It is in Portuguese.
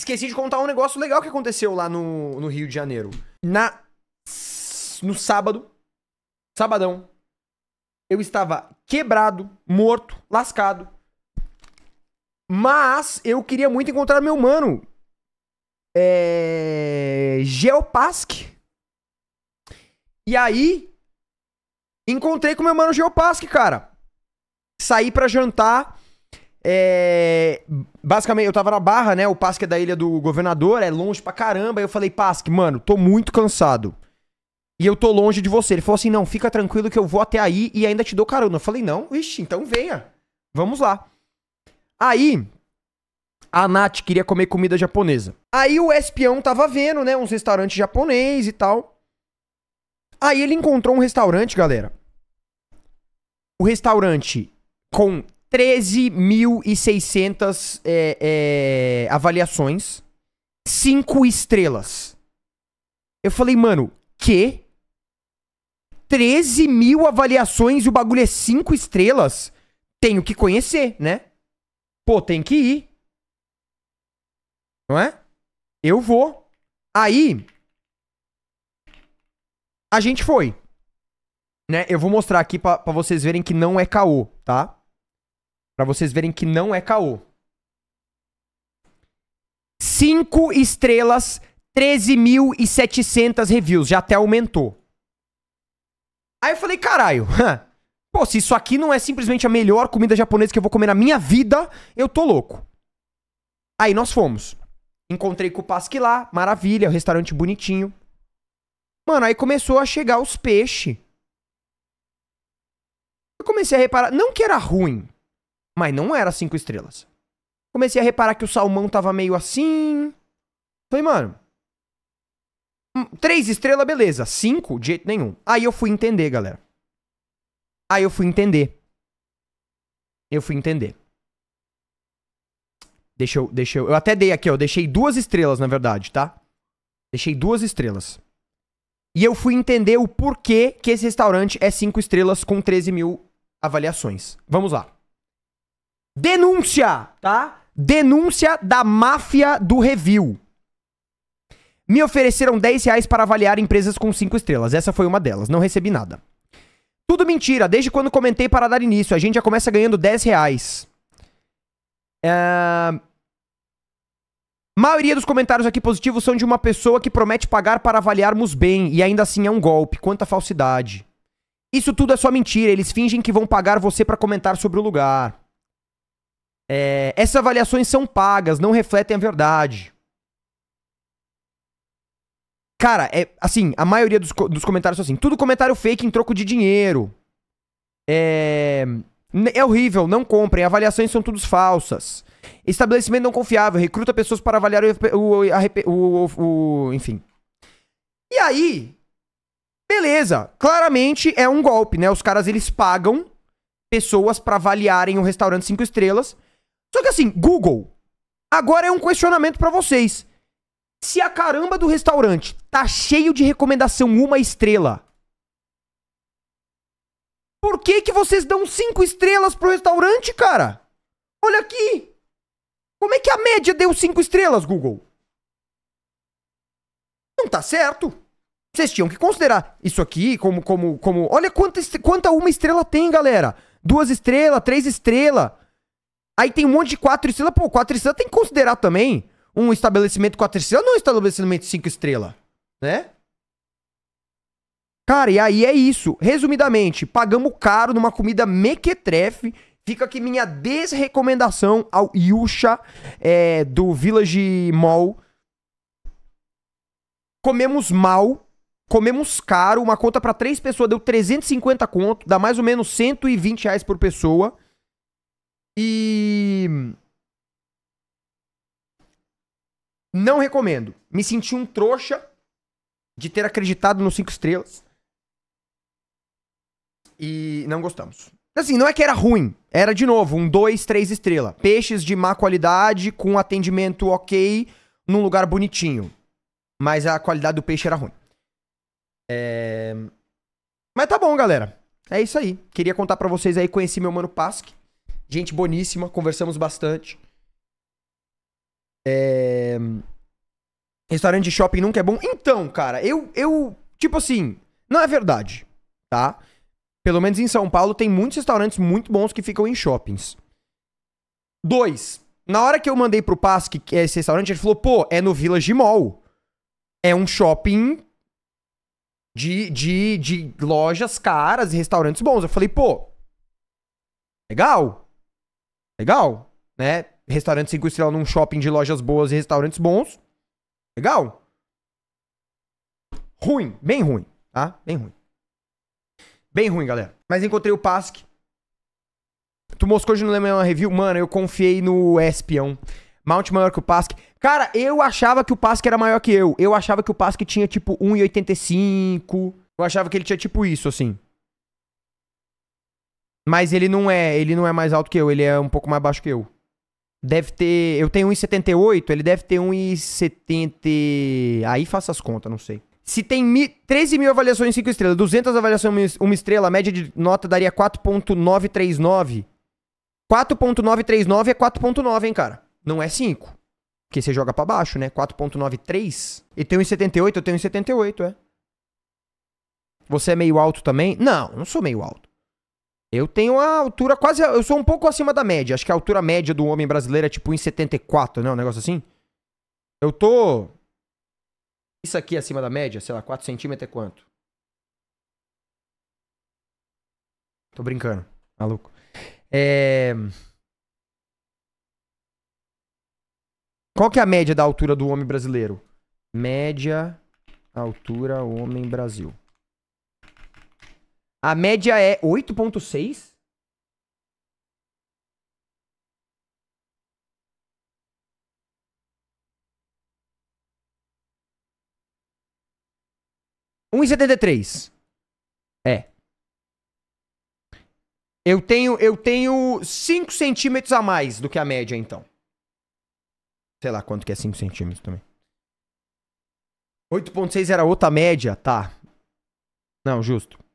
Esqueci de contar um negócio legal que aconteceu lá no, no Rio de Janeiro. Na no sábado, sabadão, eu estava quebrado, morto, lascado. Mas eu queria muito encontrar meu mano. É. Geopask. E aí. Encontrei com meu mano Geopask, cara. Saí para jantar. É... Basicamente, eu tava na barra, né? O Pasque é da ilha do governador, é longe pra caramba. Aí eu falei, Pasque, mano, tô muito cansado. E eu tô longe de você. Ele falou assim: não, fica tranquilo que eu vou até aí e ainda te dou carona. Eu falei, não, ixi, então venha. Vamos lá. Aí, a Nath queria comer comida japonesa. Aí o espião tava vendo, né? Uns restaurantes japonês e tal. Aí ele encontrou um restaurante, galera. O restaurante com 13.600 é, é, avaliações, 5 estrelas. Eu falei, mano, que? 13 mil avaliações e o bagulho é 5 estrelas? Tenho que conhecer, né? Pô, tem que ir. Não é? Eu vou. Aí. A gente foi. Né? Eu vou mostrar aqui pra, vocês verem que não é caô, tá? Para vocês verem que não é caô. Cinco estrelas, 13.700 reviews. Já até aumentou. Aí eu falei, caralho. Pô, se isso aqui não é simplesmente a melhor comida japonesa que eu vou comer na minha vida, eu tô louco. Aí nós fomos. Encontrei com o Pasque lá, maravilha, o restaurante bonitinho. Mano, aí começou a chegar os peixes. Eu comecei a reparar, não que era ruim, mas não era cinco estrelas. Comecei a reparar que o salmão tava meio assim. Falei, mano. Hum, três estrelas, beleza. Cinco, de jeito nenhum. Aí eu fui entender, galera. Aí eu fui entender. Eu fui entender. Deixa eu, deixa eu. Eu até dei aqui, ó. Eu deixei duas estrelas, na verdade, tá? Deixei duas estrelas. E eu fui entender o porquê que esse restaurante é cinco estrelas com 13 mil avaliações. Vamos lá. Denúncia, tá? Denúncia da máfia do review. Me ofereceram 10 reais para avaliar empresas com 5 estrelas. Essa foi uma delas. Não recebi nada. Tudo mentira. Desde quando comentei para dar início. A gente já começa ganhando 10 reais. É... Maioria dos comentários aqui positivos são de uma pessoa que promete pagar para avaliarmos bem e ainda assim é um golpe. Quanta falsidade. Isso tudo é só mentira. Eles fingem que vão pagar você para comentar sobre o lugar. É, essas avaliações são pagas, não refletem a verdade. Cara, é assim, a maioria dos, dos comentários são assim, tudo comentário fake em troco de dinheiro. É, é horrível, não comprem, avaliações são todas falsas. Estabelecimento não confiável, recruta pessoas para avaliar o, o, o, o enfim. E aí, beleza, claramente é um golpe, né? Os caras eles pagam pessoas para avaliarem um restaurante cinco estrelas só que assim, Google, agora é um questionamento para vocês. Se a caramba do restaurante tá cheio de recomendação uma estrela, por que que vocês dão cinco estrelas pro restaurante, cara? Olha aqui. Como é que a média deu cinco estrelas, Google? Não tá certo. Vocês tinham que considerar isso aqui como como como, olha quanta quanta uma estrela tem, galera. Duas estrelas, três estrelas. Aí tem um monte de quatro estrelas. Pô, quatro estrelas tem que considerar também um estabelecimento quatro estrelas, não um estabelecimento cinco estrelas, né? Cara, e aí é isso. Resumidamente, pagamos caro numa comida mequetrefe. Fica aqui minha desrecomendação ao Yusha é, do Village Mall. Comemos mal, comemos caro. Uma conta para três pessoas deu 350 conto, dá mais ou menos 120 reais por pessoa. E. Não recomendo. Me senti um trouxa de ter acreditado nos cinco estrelas. E não gostamos. Assim, não é que era ruim. Era, de novo, um 2, 3 estrela. Peixes de má qualidade, com atendimento ok, num lugar bonitinho. Mas a qualidade do peixe era ruim. É... Mas tá bom, galera. É isso aí. Queria contar para vocês aí, conheci meu mano Pasque gente boníssima, conversamos bastante. É... Restaurante de shopping nunca é bom. Então, cara, eu, eu. Tipo assim, não é verdade, tá? Pelo menos em São Paulo tem muitos restaurantes muito bons que ficam em shoppings. Dois, na hora que eu mandei pro Pasque é esse restaurante, ele falou: pô, é no Village Mall. É um shopping de, de, de lojas caras e restaurantes bons. Eu falei: pô, legal. Legal, né? Restaurante 5 estrelas num shopping de lojas boas e restaurantes bons. Legal. Ruim, bem ruim, tá? Bem ruim. Bem ruim, galera. Mas encontrei o Pask. Tu moscou hoje no Lemon Review? Mano, eu confiei no espião. Mount maior que o Pask. Cara, eu achava que o Pask era maior que eu. Eu achava que o Pask tinha tipo 1,85. Eu achava que ele tinha tipo isso, assim. Mas ele não é, ele não é mais alto que eu, ele é um pouco mais baixo que eu. Deve ter, eu tenho 1,78, ele deve ter 1,70. Aí faça as contas, não sei. Se tem mi, 13 mil avaliações 5 estrelas, 200 avaliações 1 estrela, a média de nota daria 4.939. 4.939 é 4.9, hein, cara? Não é 5. Porque você joga para baixo, né? 4.93. E tem 1,78, eu tenho 1,78, é. Você é meio alto também? Não, não sou meio alto. Eu tenho a altura quase. Eu sou um pouco acima da média. Acho que a altura média do homem brasileiro é tipo em 74, né? Um negócio assim. Eu tô. Isso aqui acima da média, sei lá, 4 centímetros é quanto? Tô brincando, maluco. É. Qual que é a média da altura do homem brasileiro? Média altura homem Brasil. A média é 8.6? Um setenta e três. É. Eu tenho, eu tenho 5 centímetros a mais do que a média, então. Sei lá quanto que é 5 centímetros também. 8.6 era outra média, tá. Não, justo.